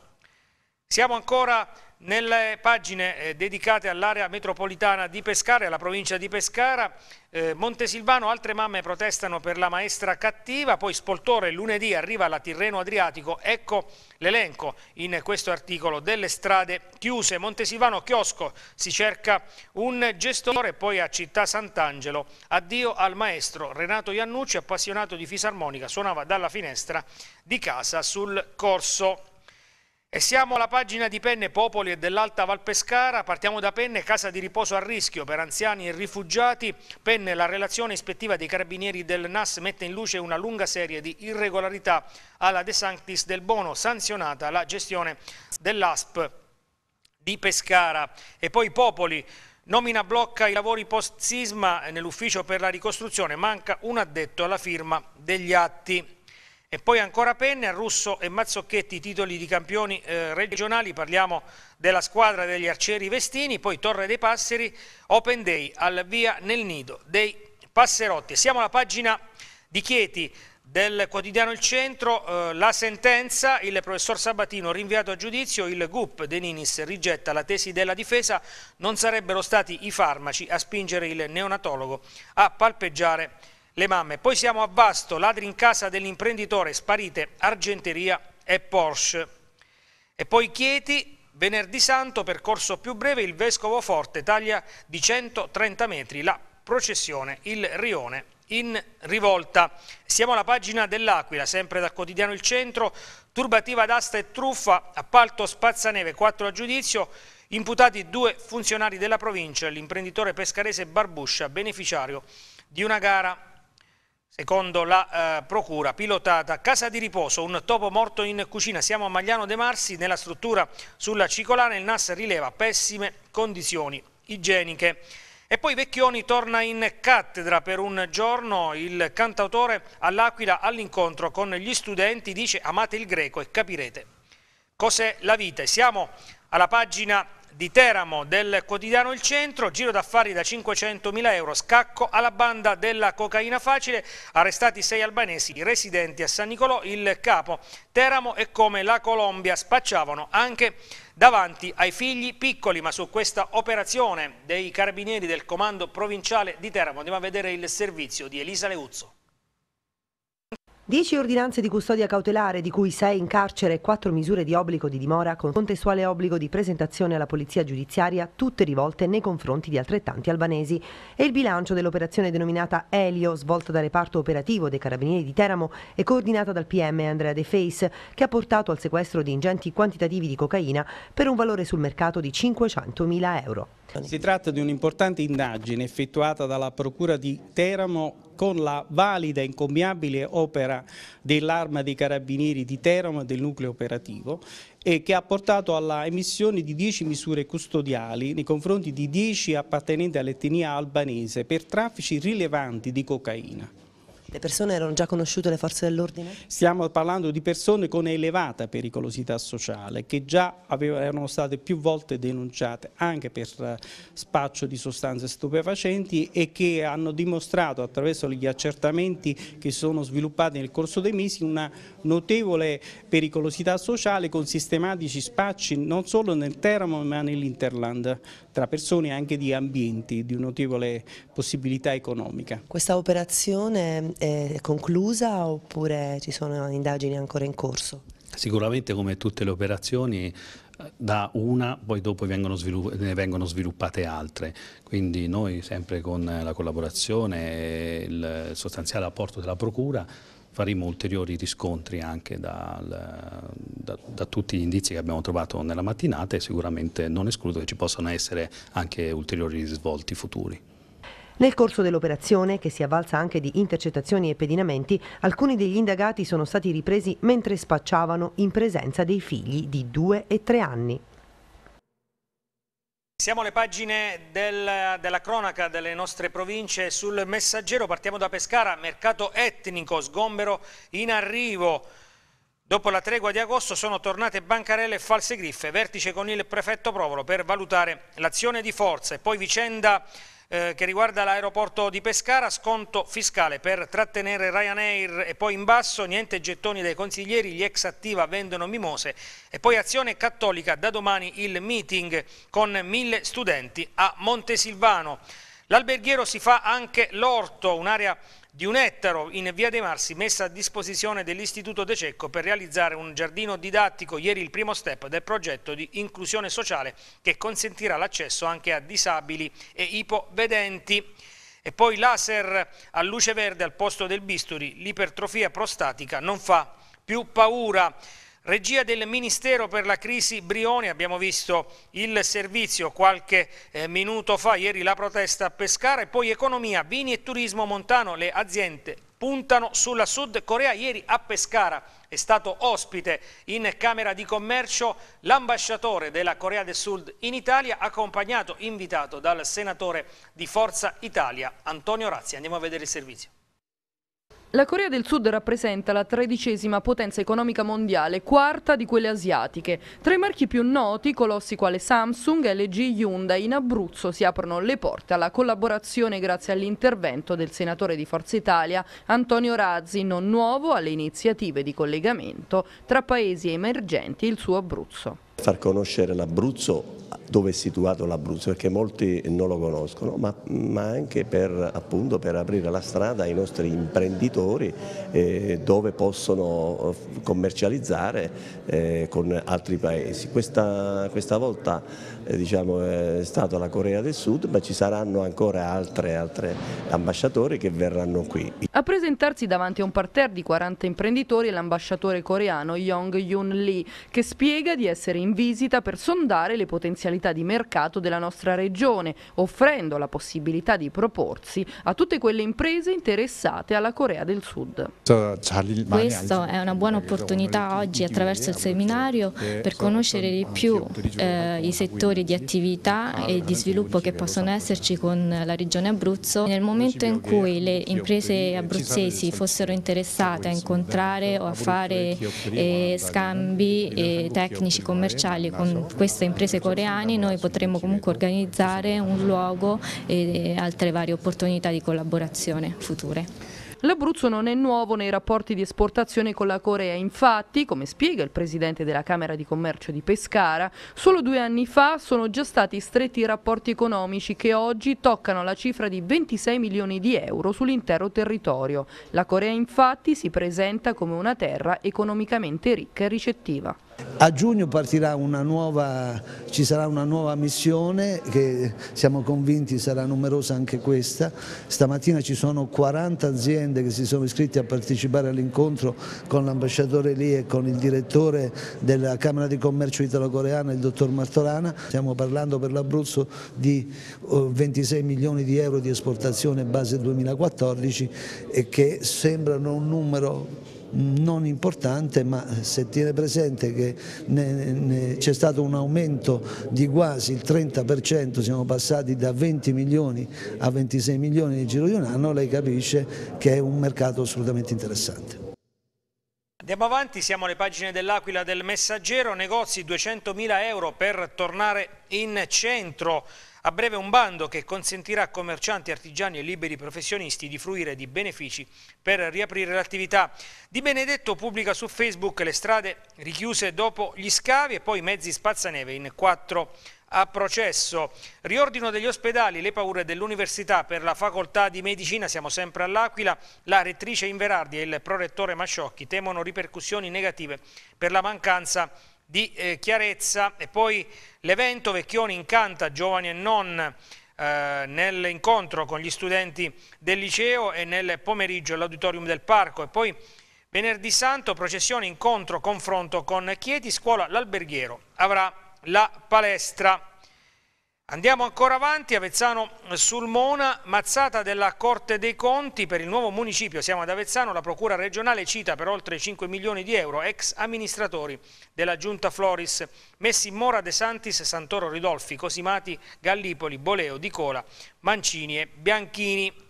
Siamo ancora nelle pagine eh, dedicate all'area metropolitana di Pescara e alla provincia di Pescara, eh, Montesilvano, altre mamme protestano per la maestra cattiva, poi Spoltore lunedì arriva la Tirreno Adriatico, ecco l'elenco in questo articolo delle strade chiuse. Montesilvano Chiosco si cerca un gestore, poi a Città Sant'Angelo, addio al maestro Renato Iannucci, appassionato di fisarmonica, suonava dalla finestra di casa sul corso e siamo alla pagina di Penne Popoli e dell'Alta Val Pescara, partiamo da Penne, casa di riposo a rischio per anziani e rifugiati. Penne, la relazione ispettiva dei carabinieri del NAS mette in luce una lunga serie di irregolarità alla De Sanctis del Bono, sanzionata la gestione dell'ASP di Pescara. E poi Popoli, nomina blocca i lavori post-sisma nell'ufficio per la ricostruzione, manca un addetto alla firma degli atti. E poi ancora Penne, Russo e Mazzocchetti, titoli di campioni eh, regionali, parliamo della squadra degli arcieri Vestini, poi Torre dei Passeri, Open Day al via nel nido dei Passerotti. Siamo alla pagina di Chieti del quotidiano Il Centro, eh, la sentenza, il professor Sabatino rinviato a giudizio, il GUP De Ninis rigetta la tesi della difesa, non sarebbero stati i farmaci a spingere il neonatologo a palpeggiare le mamme. Poi siamo a Vasto, ladri in casa dell'imprenditore, sparite Argenteria e Porsche. E poi Chieti, venerdì santo, percorso più breve, il vescovo forte taglia di 130 metri la processione, il rione in rivolta. Siamo alla pagina dell'Aquila, sempre dal quotidiano Il Centro, turbativa d'asta e truffa, appalto spazzaneve, 4 a giudizio, imputati due funzionari della provincia, l'imprenditore pescarese Barbuscia, beneficiario di una gara Secondo la eh, procura, pilotata Casa di Riposo, un topo morto in cucina. Siamo a Magliano De Marsi, nella struttura sulla Cicolana. Il NAS rileva pessime condizioni igieniche. E poi Vecchioni torna in cattedra per un giorno. Il cantautore all'Aquila all'incontro con gli studenti dice amate il greco e capirete cos'è la vita. E siamo alla pagina di Teramo del quotidiano Il Centro, giro d'affari da 500.000 euro, scacco alla banda della cocaina facile, arrestati sei albanesi residenti a San Nicolò, il capo Teramo e come la Colombia spacciavano anche davanti ai figli piccoli, ma su questa operazione dei carabinieri del comando provinciale di Teramo andiamo a vedere il servizio di Elisa Leuzzo. 10 ordinanze di custodia cautelare, di cui 6 in carcere e 4 misure di obbligo di dimora con contestuale obbligo di presentazione alla polizia giudiziaria, tutte rivolte nei confronti di altrettanti albanesi. E il bilancio dell'operazione denominata Elio, svolta dal reparto operativo dei carabinieri di Teramo e coordinata dal PM Andrea De Face, che ha portato al sequestro di ingenti quantitativi di cocaina per un valore sul mercato di 500 mila euro. Si tratta di un'importante indagine effettuata dalla Procura di Teramo con la valida e incommiabile opera dell'arma dei carabinieri di Teramo del nucleo operativo e che ha portato alla emissione di 10 misure custodiali nei confronti di 10 appartenenti all'etnia albanese per traffici rilevanti di cocaina. Le persone erano già conosciute le forze dell'ordine? Stiamo parlando di persone con elevata pericolosità sociale che già erano state più volte denunciate anche per eh, spaccio di sostanze stupefacenti e che hanno dimostrato attraverso gli accertamenti che sono sviluppati nel corso dei mesi una notevole pericolosità sociale con sistematici spacci non solo nel Teramo ma nell'Interland tra persone anche di ambienti di notevole possibilità economica. Questa operazione è conclusa oppure ci sono indagini ancora in corso? Sicuramente come tutte le operazioni eh, da una, poi dopo vengono ne vengono sviluppate altre, quindi noi sempre con la collaborazione e il sostanziale apporto della Procura faremo ulteriori riscontri anche dal, da, da, tutti gli indizi che abbiamo trovato nella mattinata e sicuramente non escludo che ci possano essere anche ulteriori risvolti futuri. Nel corso dell'operazione, che si avvalsa anche di intercettazioni e pedinamenti, alcuni degli indagati sono stati ripresi mentre spacciavano in presenza dei figli di 2 e 3 anni. Siamo alle pagine del, della cronaca delle nostre province sul messaggero, partiamo da Pescara, mercato etnico, sgombero in arrivo. Dopo la tregua di agosto sono tornate bancarelle e false griffe, vertice con il prefetto Provolo per valutare l'azione di forza e poi vicenda eh, che riguarda l'aeroporto di Pescara, sconto fiscale per trattenere Ryanair e poi in basso, niente gettoni dai consiglieri, gli ex attiva vendono mimose e poi azione cattolica, da domani il meeting con mille studenti a Montesilvano. L'alberghiero si fa anche l'orto, un'area di un ettaro in via dei Marsi messa a disposizione dell'Istituto De Cecco per realizzare un giardino didattico, ieri il primo step del progetto di inclusione sociale che consentirà l'accesso anche a disabili e ipovedenti. E poi laser a luce verde al posto del bisturi, l'ipertrofia prostatica non fa più paura. Regia del Ministero per la crisi Brioni, abbiamo visto il servizio qualche eh, minuto fa, ieri la protesta a Pescara e poi economia, vini e turismo montano, le aziende puntano sulla Sud Corea. Ieri a Pescara è stato ospite in Camera di Commercio l'ambasciatore della Corea del Sud in Italia, accompagnato, invitato dal senatore di Forza Italia, Antonio Razzi. Andiamo a vedere il servizio. La Corea del Sud rappresenta la tredicesima potenza economica mondiale, quarta di quelle asiatiche. Tra i marchi più noti, colossi quale Samsung, LG, Hyundai, in Abruzzo si aprono le porte alla collaborazione grazie all'intervento del senatore di Forza Italia Antonio Razzi, non nuovo alle iniziative di collegamento tra paesi emergenti e il suo Abruzzo. Far conoscere l'Abruzzo dove è situato l'Abruzzo, perché molti non lo conoscono, ma, ma anche per, appunto, per, aprire la strada ai nostri imprenditori eh, dove possono eh, commercializzare eh, con altri paesi. Questa, questa volta eh, diciamo, è stata la Corea del Sud, ma ci saranno ancora altre, altre ambasciatori che verranno qui. A presentarsi davanti a un parterre di 40 imprenditori è l'ambasciatore coreano Yong Yoon Lee, che spiega di essere in visita per sondare le potenzialità di mercato della nostra regione, offrendo la possibilità di proporsi a tutte quelle imprese interessate alla Corea del Sud. Questa è una buona opportunità oggi attraverso il seminario per conoscere di più eh, i settori settori di attività ah, e di sviluppo che possono esserci con la regione Abruzzo. Nel momento in cui le imprese abruzzesi fossero interessate a incontrare esatto. o a fare eh, scambi eh, tecnici commerciali con queste imprese coreane, noi potremmo comunque organizzare un luogo e altre varie opportunità di collaborazione future. L'Abruzzo non è nuovo nei rapporti di esportazione con la Corea, infatti, come spiega il presidente della Camera di Commercio di Pescara, solo due anni fa sono già stati stretti i rapporti economici che oggi toccano la cifra di 26 milioni di euro sull'intero territorio. La Corea infatti si presenta come una terra economicamente ricca e ricettiva. A giugno partirà una nuova, ci sarà una nuova missione che siamo convinti sarà numerosa anche questa. Stamattina ci sono 40 aziende che si sono iscritte a partecipare all'incontro con l'ambasciatore lì e con il direttore della Camera di Commercio italo-coreana, il dottor Martorana. Stiamo parlando per l'Abruzzo di 26 eh, milioni di euro di esportazione base 2014 e che sembrano un numero non importante ma se tiene presente che c'è stato un aumento di quasi il 30%, siamo passati da 20 milioni a 26 milioni nel giro di un anno, lei capisce che è un mercato assolutamente interessante. Andiamo avanti, siamo alle pagine dell'Aquila del Messaggero, negozi 200.000 euro per tornare in centro. A breve un bando che consentirà a commercianti, artigiani e liberi professionisti di fruire di benefici per riaprire l'attività. Di Benedetto pubblica su Facebook le strade richiuse dopo gli scavi e poi mezzi spazzaneve in quattro a processo. Riordino degli ospedali, le paure dell'università per la facoltà di medicina, siamo sempre all'Aquila, la rettrice Inverardi e il prorettore Masciocchi temono ripercussioni negative per la mancanza di eh, chiarezza e poi l'evento Vecchioni incanta giovani e non eh, nell'incontro con gli studenti del liceo e nel pomeriggio all'auditorium del parco e poi venerdì santo processione incontro confronto con Chieti scuola l'alberghiero avrà la palestra. Andiamo ancora avanti, Avezzano sul Mona, mazzata della Corte dei Conti per il nuovo municipio. Siamo ad Avezzano, la Procura regionale cita per oltre 5 milioni di euro ex amministratori della Giunta Floris, messi in mora De Santis, Santoro Ridolfi, Cosimati, Gallipoli, Boleo, Di Cola, Mancini e Bianchini.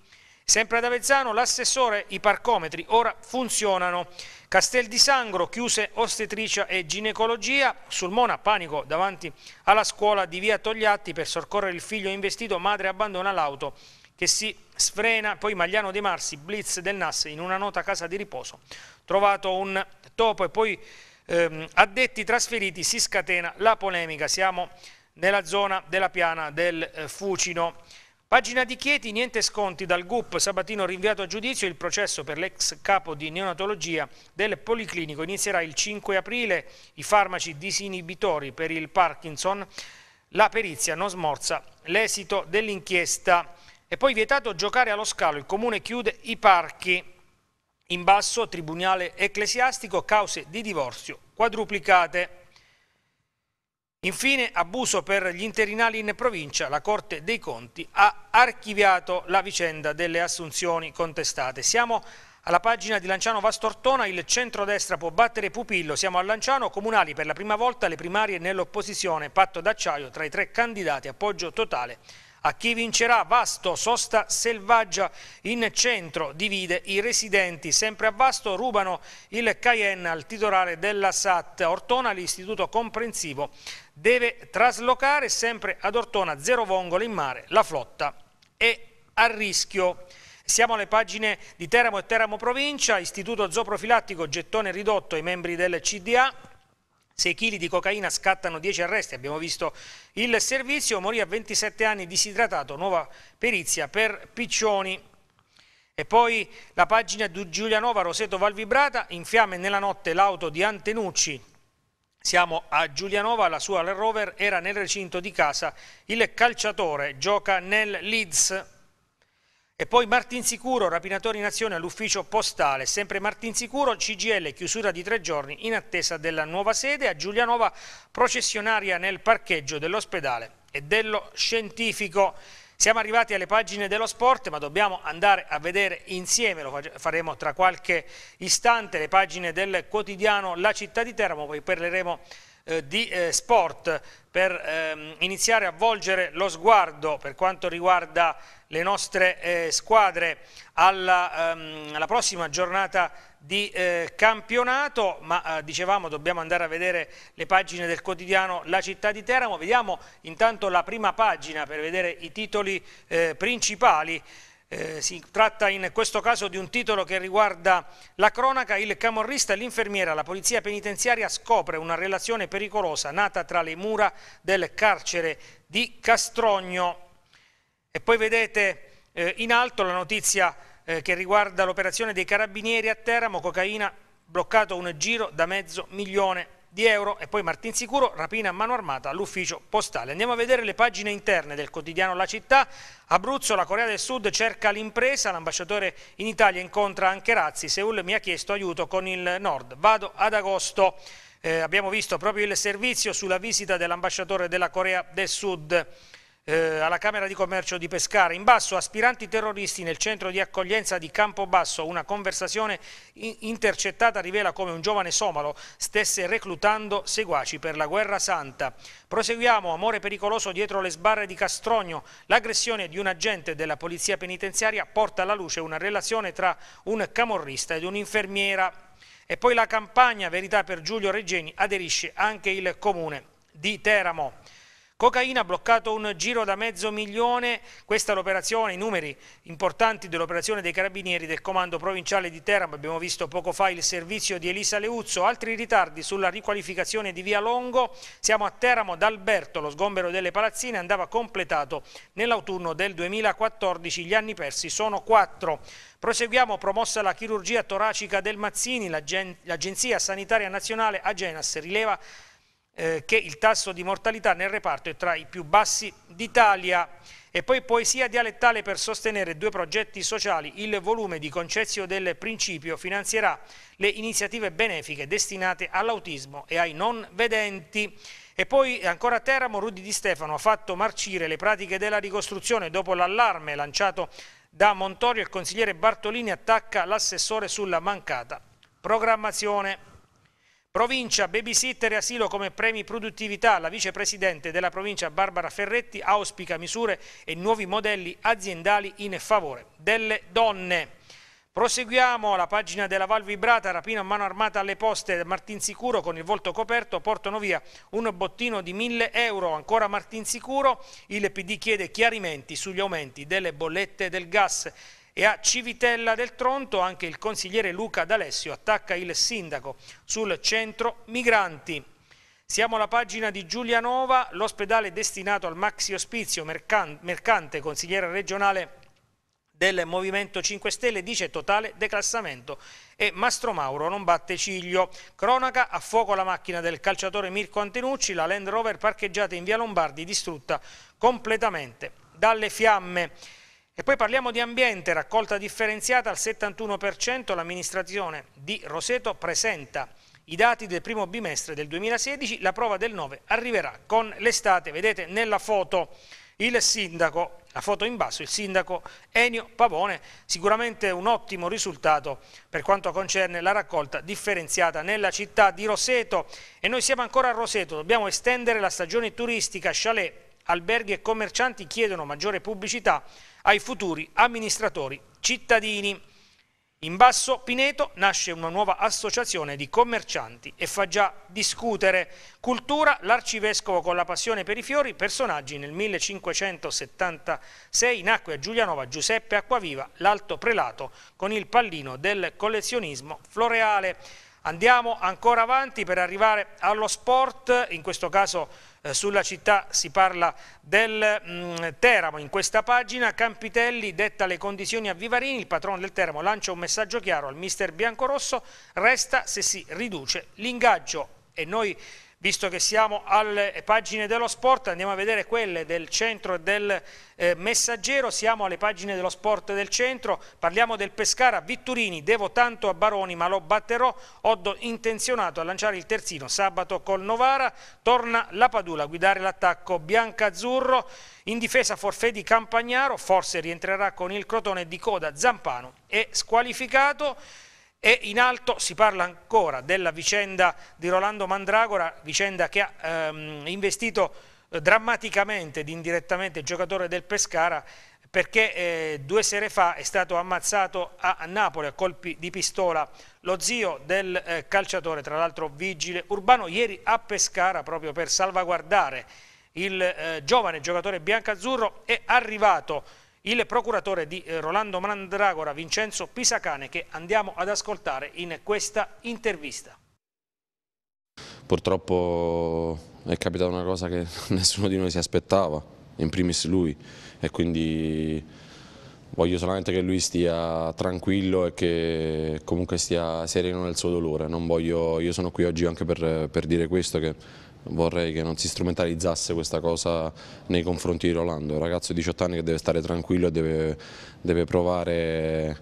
Sempre ad Avezzano l'assessore i parcometri ora funzionano. Castel di Sangro chiuse ostetricia e ginecologia, sul Mona panico davanti alla scuola di via Togliatti per soccorrere il figlio investito, madre abbandona l'auto che si sfrena, poi Magliano De Marsi, blitz del Nas in una nota casa di riposo, trovato un topo e poi ehm, addetti trasferiti si scatena la polemica, siamo nella zona della piana del eh, Fucino. Pagina di Chieti, niente sconti dal GUP, Sabatino rinviato a giudizio, il processo per l'ex capo di neonatologia del Policlinico inizierà il 5 aprile, i farmaci disinibitori per il Parkinson, la perizia non smorza l'esito dell'inchiesta e poi vietato giocare allo scalo, il comune chiude i parchi, in basso tribunale ecclesiastico, cause di divorzio quadruplicate. Infine, abuso per gli interinali in provincia, la Corte dei Conti ha archiviato la vicenda delle assunzioni contestate. Siamo alla pagina di Lanciano Vastortona, il centrodestra può battere Pupillo, siamo a Lanciano, comunali per la prima volta, le primarie nell'opposizione, patto d'acciaio tra i tre candidati, appoggio totale a chi vincerà Vasto, sosta selvaggia in centro, divide i residenti. Sempre a Vasto rubano il Cayenne al titolare della SAT. Ortona l'istituto comprensivo deve traslocare sempre ad Ortona, zero vongole in mare, la flotta è a rischio. Siamo alle pagine di Teramo e Teramo Provincia, istituto zooprofilattico, gettone ridotto ai membri del CDA, 6 kg di cocaina scattano 10 arresti, abbiamo visto il servizio, morì a 27 anni disidratato, nuova perizia per Piccioni. E poi la pagina di Giulianova, Roseto Valvibrata, in fiamme nella notte l'auto di Antenucci, siamo a Giulianova, la sua Land Rover era nel recinto di casa, il calciatore gioca nel Leeds. E poi Martinsicuro, rapinatore in azione all'ufficio postale. Sempre Martinsicuro, CGL, chiusura di tre giorni in attesa della nuova sede. A Giulianova, processionaria nel parcheggio dell'ospedale e dello scientifico. Siamo arrivati alle pagine dello sport ma dobbiamo andare a vedere insieme, lo faremo tra qualche istante, le pagine del quotidiano La Città di Teramo, poi parleremo eh, di eh, sport per ehm, iniziare a volgere lo sguardo per quanto riguarda le nostre eh, squadre alla, ehm, alla prossima giornata di eh, campionato, ma eh, dicevamo dobbiamo andare a vedere le pagine del quotidiano La città di Teramo, vediamo intanto la prima pagina per vedere i titoli eh, principali. Eh, si tratta in questo caso di un titolo che riguarda la cronaca, il camorrista e l'infermiera, la polizia penitenziaria scopre una relazione pericolosa nata tra le mura del carcere di Castrogno. E poi vedete eh, in alto la notizia eh, che riguarda l'operazione dei carabinieri a Teramo, cocaina bloccato un giro da mezzo milione di euro e poi Martin Sicuro, rapina a mano armata all'ufficio postale. Andiamo a vedere le pagine interne del quotidiano La Città. Abruzzo, la Corea del Sud cerca l'impresa, l'ambasciatore in Italia incontra anche Razzi. Seul mi ha chiesto aiuto con il Nord. Vado ad agosto. Eh, abbiamo visto proprio il servizio sulla visita dell'ambasciatore della Corea del Sud eh, alla Camera di Commercio di Pescara. In basso, aspiranti terroristi nel centro di accoglienza di Campobasso. Una conversazione in intercettata rivela come un giovane somalo stesse reclutando seguaci per la guerra santa. Proseguiamo, amore pericoloso dietro le sbarre di Castrogno. L'aggressione di un agente della polizia penitenziaria porta alla luce una relazione tra un camorrista ed un'infermiera. E poi la campagna Verità per Giulio Reggeni aderisce anche il comune di Teramo. Cocaina ha bloccato un giro da mezzo milione, questa è l'operazione, i numeri importanti dell'operazione dei carabinieri del comando provinciale di Teramo, abbiamo visto poco fa il servizio di Elisa Leuzzo, altri ritardi sulla riqualificazione di via Longo, siamo a Teramo d'Alberto, lo sgombero delle palazzine andava completato nell'autunno del 2014, gli anni persi sono quattro. Proseguiamo, promossa la chirurgia toracica del Mazzini, l'Agenzia Sanitaria Nazionale Agenas rileva eh, che il tasso di mortalità nel reparto è tra i più bassi d'Italia. E poi poesia dialettale per sostenere due progetti sociali. Il volume di Concezio del Principio finanzierà le iniziative benefiche destinate all'autismo e ai non vedenti. E poi ancora a Teramo Rudi Di Stefano ha fatto marcire le pratiche della ricostruzione dopo l'allarme lanciato da Montorio. Il consigliere Bartolini attacca l'assessore sulla mancata programmazione. Provincia, babysitter e asilo come premi produttività. La vicepresidente della provincia Barbara Ferretti auspica misure e nuovi modelli aziendali in favore delle donne. Proseguiamo la pagina della Val Vibrata, rapina a mano armata alle poste, Martin Sicuro con il volto coperto, portano via un bottino di 1000 euro, ancora Martin Sicuro, il PD chiede chiarimenti sugli aumenti delle bollette del gas. E a Civitella del Tronto anche il consigliere Luca D'Alessio attacca il sindaco sul centro migranti. Siamo alla pagina di Giulianova, l'ospedale destinato al maxi ospizio mercante, consigliere regionale del Movimento 5 Stelle dice totale declassamento e Mastro Mauro non batte ciglio. Cronaca a fuoco la macchina del calciatore Mirko Antenucci, la Land Rover parcheggiata in via Lombardi distrutta completamente dalle fiamme. E poi parliamo di ambiente, raccolta differenziata al 71%, l'amministrazione di Roseto presenta i dati del primo bimestre del 2016, la prova del 9 arriverà con l'estate, vedete nella foto il sindaco, la foto in basso, il sindaco Enio Pavone, sicuramente un ottimo risultato per quanto concerne la raccolta differenziata nella città di Roseto e noi siamo ancora a Roseto, dobbiamo estendere la stagione turistica, chalet, alberghi e commercianti chiedono maggiore pubblicità ai futuri amministratori cittadini. In Basso Pineto nasce una nuova associazione di commercianti e fa già discutere cultura l'arcivescovo con la passione per i fiori, personaggi nel 1576 nacque a Giulianova Giuseppe Acquaviva, l'alto prelato con il pallino del collezionismo floreale. Andiamo ancora avanti per arrivare allo sport, in questo caso eh, sulla città si parla del mh, mm, Teramo, in questa pagina Campitelli detta le condizioni a Vivarini, il patrono del Teramo lancia un messaggio chiaro al mister biancorosso, resta se si riduce l'ingaggio e noi Visto che siamo alle pagine dello sport, andiamo a vedere quelle del centro e del eh, messaggero, siamo alle pagine dello sport del centro, parliamo del Pescara, Vitturini, devo tanto a Baroni ma lo batterò, Oddo intenzionato a lanciare il terzino sabato col Novara, torna la Padula a guidare l'attacco Biancazzurro, in difesa forfè di Campagnaro, forse rientrerà con il crotone di coda Zampano, è squalificato. E in alto si parla ancora della vicenda di Rolando Mandragora, vicenda che ha ehm, investito eh, drammaticamente ed indirettamente il giocatore del Pescara perché eh, due sere fa è stato ammazzato a Napoli a colpi di pistola lo zio del eh, calciatore, tra l'altro vigile urbano, ieri a Pescara proprio per salvaguardare il eh, giovane giocatore biancazzurro è arrivato il procuratore di eh, Rolando Mandragora Vincenzo Pisacane che andiamo ad ascoltare in questa intervista. Purtroppo è capitata una cosa che nessuno di noi si aspettava, in primis lui, e quindi voglio solamente che lui stia tranquillo e che comunque stia sereno nel suo dolore. Voglio, io sono qui oggi anche per, per dire questo, che vorrei che non si strumentalizzasse questa cosa nei confronti di Rolando, un ragazzo di 18 anni che deve stare tranquillo e deve, deve provare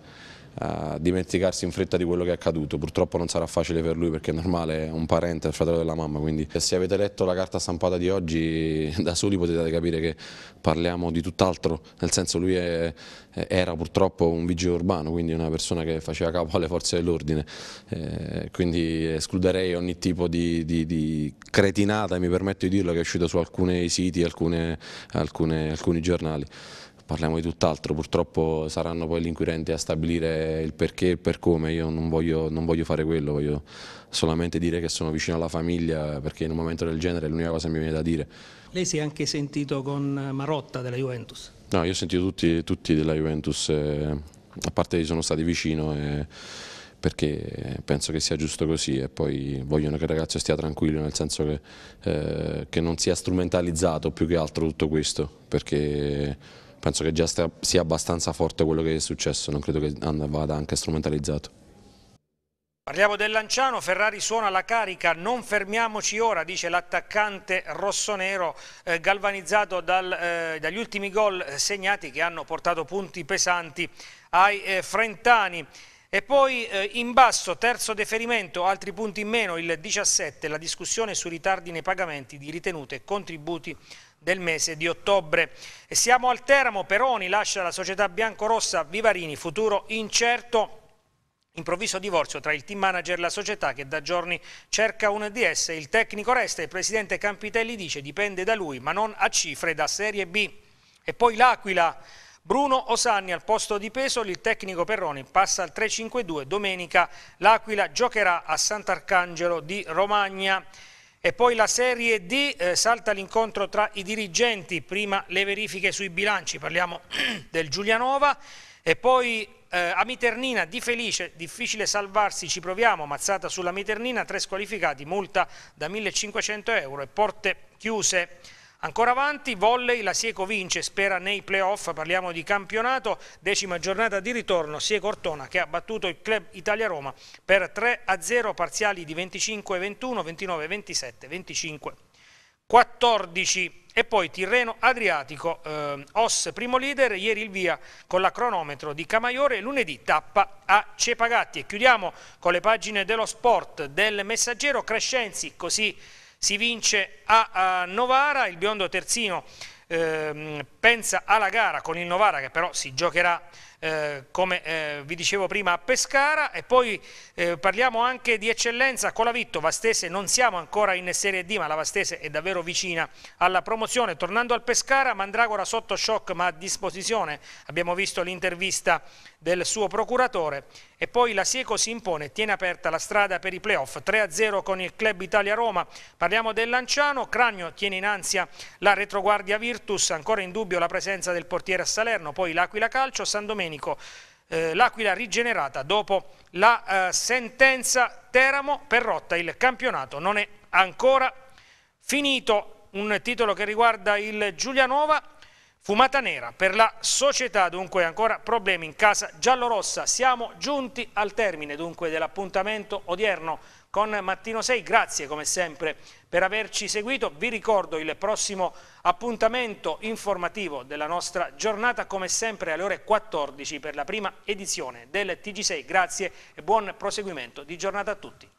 uh, dimenticarsi in fretta di quello che è accaduto. Purtroppo non sarà facile per lui perché è normale, è un parente, è il fratello della mamma, quindi se avete letto la carta stampata di oggi da soli potete capire che parliamo di tutt'altro, nel senso lui è, era purtroppo un vigile urbano, quindi una persona che faceva capo alle forze dell'ordine, eh, quindi escluderei ogni tipo di, di, di, cretinata, mi permetto di dirlo, che è uscito su alcuni siti, alcune, alcune, alcuni giornali parliamo di tutt'altro, purtroppo saranno poi gli inquirenti a stabilire il perché e il per come, io non voglio, non voglio fare quello, voglio solamente dire che sono vicino alla famiglia perché in un momento del genere è l'unica cosa che mi viene da dire. Lei si è anche sentito con Marotta della Juventus? No, io ho sentito tutti, tutti della Juventus, eh, a parte che sono stati vicino eh, perché penso che sia giusto così e poi vogliono che il ragazzo stia tranquillo, nel senso che, eh, che non sia strumentalizzato più che altro tutto questo, perché penso che già sia abbastanza forte quello che è successo, non credo che vada anche strumentalizzato. Parliamo del Lanciano, Ferrari suona la carica, non fermiamoci ora, dice l'attaccante rossonero eh, galvanizzato dal, eh, dagli ultimi gol eh, segnati che hanno portato punti pesanti ai eh, frentani. E poi eh, in basso, terzo deferimento, altri punti in meno, il 17, la discussione sui ritardi nei pagamenti di ritenute e contributi del mese di ottobre. E siamo al Teramo, Peroni lascia la società biancorossa Vivarini, futuro incerto. Improvviso divorzio tra il team manager e la società che da giorni cerca un DS, il tecnico resta e il presidente Campitelli dice dipende da lui ma non a cifre da Serie B. E poi l'Aquila, Bruno Osanni al posto di Pesoli, il tecnico Perroni passa al 3-5-2, domenica l'Aquila giocherà a Sant'Arcangelo di Romagna. E poi la Serie D eh, salta l'incontro tra i dirigenti, prima le verifiche sui bilanci, parliamo del Giulianova, e poi eh, a Miternina di Felice, difficile salvarsi, ci proviamo, mazzata sulla Miternina, tre squalificati, multa da 1500 euro e porte chiuse. Ancora avanti, volley, la Sieco vince, spera nei playoff, parliamo di campionato, decima giornata di ritorno, Sieco Ortona che ha battuto il club Italia-Roma per 3-0 parziali di 25-21, 29-27, 25-14 e poi Tirreno Adriatico, eh, OS primo leader, ieri il via con la cronometro di Camaiore, lunedì tappa a Cepagatti e chiudiamo con le pagine dello sport del messaggero Crescenzi, così si vince a, a Novara, il biondo terzino eh, pensa alla gara con il Novara che però si giocherà eh, come eh, vi dicevo prima a Pescara e poi eh, parliamo anche di eccellenza con la Vitto Vastese non siamo ancora in Serie D ma la Vastese è davvero vicina alla promozione tornando al Pescara Mandragora sotto shock ma a disposizione abbiamo visto l'intervista del suo procuratore e poi la Sieco si impone, tiene aperta la strada per i playoff, 3-0 con il club Italia-Roma, parliamo del Lanciano, Cragno tiene in ansia la retroguardia Virtus, ancora in dubbio la presenza del portiere a Salerno, poi l'Aquila Calcio, San Domenico, eh, l'Aquila rigenerata dopo la eh, sentenza Teramo per rotta, il campionato non è ancora finito, un titolo che riguarda il Giulianova Fumata nera per la società, dunque ancora problemi in casa giallorossa. Siamo giunti al termine dunque dell'appuntamento odierno con Mattino 6. Grazie come sempre per averci seguito. Vi ricordo il prossimo appuntamento informativo della nostra giornata come sempre alle ore 14 per la prima edizione del TG6. Grazie e buon proseguimento di giornata a tutti.